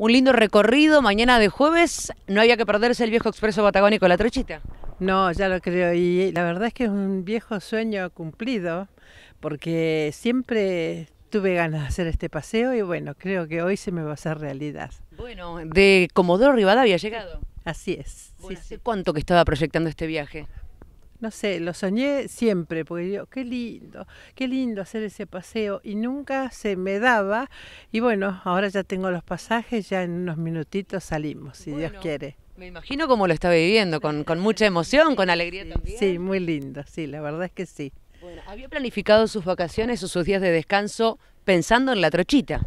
Un lindo recorrido mañana de jueves. No había que perderse el viejo expreso patagónico La Trochita. No, ya lo creo. Y la verdad es que es un viejo sueño cumplido, porque siempre tuve ganas de hacer este paseo y bueno, creo que hoy se me va a hacer realidad. Bueno, de Comodoro Rivadavia había llegado. Así es. cuánto que estaba proyectando este viaje? no sé, lo soñé siempre, porque yo, qué lindo, qué lindo hacer ese paseo y nunca se me daba. Y bueno, ahora ya tengo los pasajes, ya en unos minutitos salimos, si Dios quiere. Me imagino cómo lo estaba viviendo, con, mucha emoción, con alegría sí, también. Sí, muy lindo, sí, la verdad es que sí. Bueno, ¿había planificado sus vacaciones o sus días de descanso pensando en la trochita?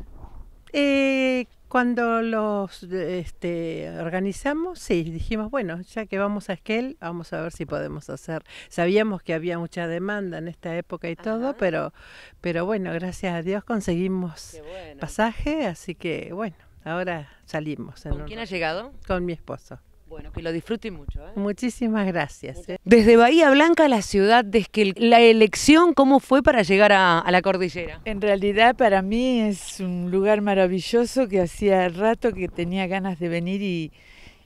Eh, cuando los este, organizamos, sí, dijimos, bueno, ya que vamos a Esquel, vamos a ver si podemos hacer. Sabíamos que había mucha demanda en esta época y todo, pero, pero bueno, gracias a Dios conseguimos pasaje, así que bueno, ahora salimos. ¿Con quién ha llegado? Con mi esposo. Bueno, que lo disfruten mucho. ¿eh? Muchísimas ¿eh? gracias. Desde Bahía Blanca a la ciudad ¿desde ¿la elección cómo fue para llegar a, la cordillera? En realidad para mí es un lugar maravilloso que hacía rato que tenía ganas de venir y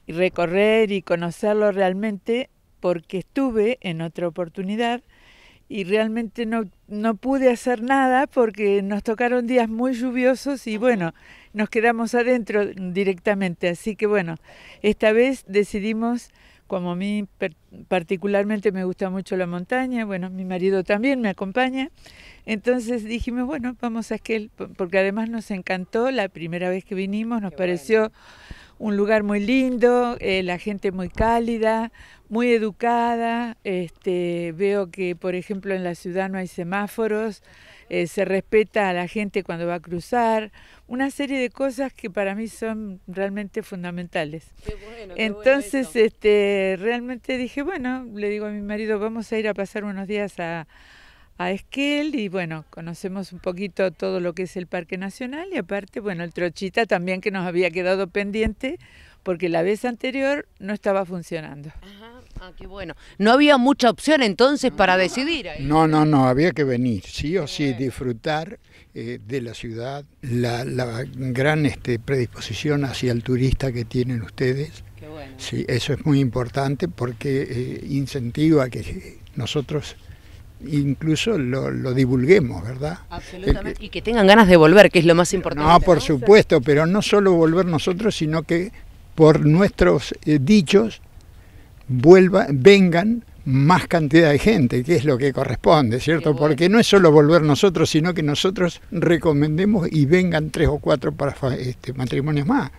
recorrer y conocerlo realmente porque estuve en otra oportunidad y realmente no, no pude hacer nada porque nos tocaron días muy lluviosos y bueno, nos quedamos adentro directamente. Así que bueno, esta vez decidimos, como a mí particularmente me gusta mucho la montaña, bueno, mi marido también me acompaña, entonces dijimos, bueno, vamos a Esquel, porque además nos encantó la primera vez que vinimos, nos pareció un lugar muy lindo, eh, la gente muy cálida, muy educada. Este, veo que, por ejemplo, en la ciudad no hay semáforos, eh, se respeta a la gente cuando va a cruzar, una serie de cosas que para mí son realmente fundamentales. Entonces, este, realmente dije, bueno, le digo a mi marido, vamos a ir a pasar unos días a a Esquel y bueno, conocemos un poquito todo lo que es el Parque Nacional y aparte, bueno, el Trochita también que nos había quedado pendiente porque la vez anterior no estaba funcionando. Ajá, ah, qué bueno. No había mucha opción entonces para decidir. Ahí. No, no, no, había que venir, sí o sí, disfrutar eh, de la ciudad, la, gran este, predisposición hacia el turista que tienen ustedes. Qué bueno. Sí, eso es muy importante porque eh, incentiva que eh, nosotros incluso lo, lo, divulguemos, ¿verdad? Absolutamente. y que tengan ganas de volver, que es lo más importante. No, por supuesto, pero no solo volver nosotros, sino que por nuestros eh, dichos vuelva, vengan más cantidad de gente, que es lo que corresponde, ¿cierto? Porque no es solo volver nosotros, sino que nosotros recomendemos y vengan tres o cuatro para este, matrimonios más.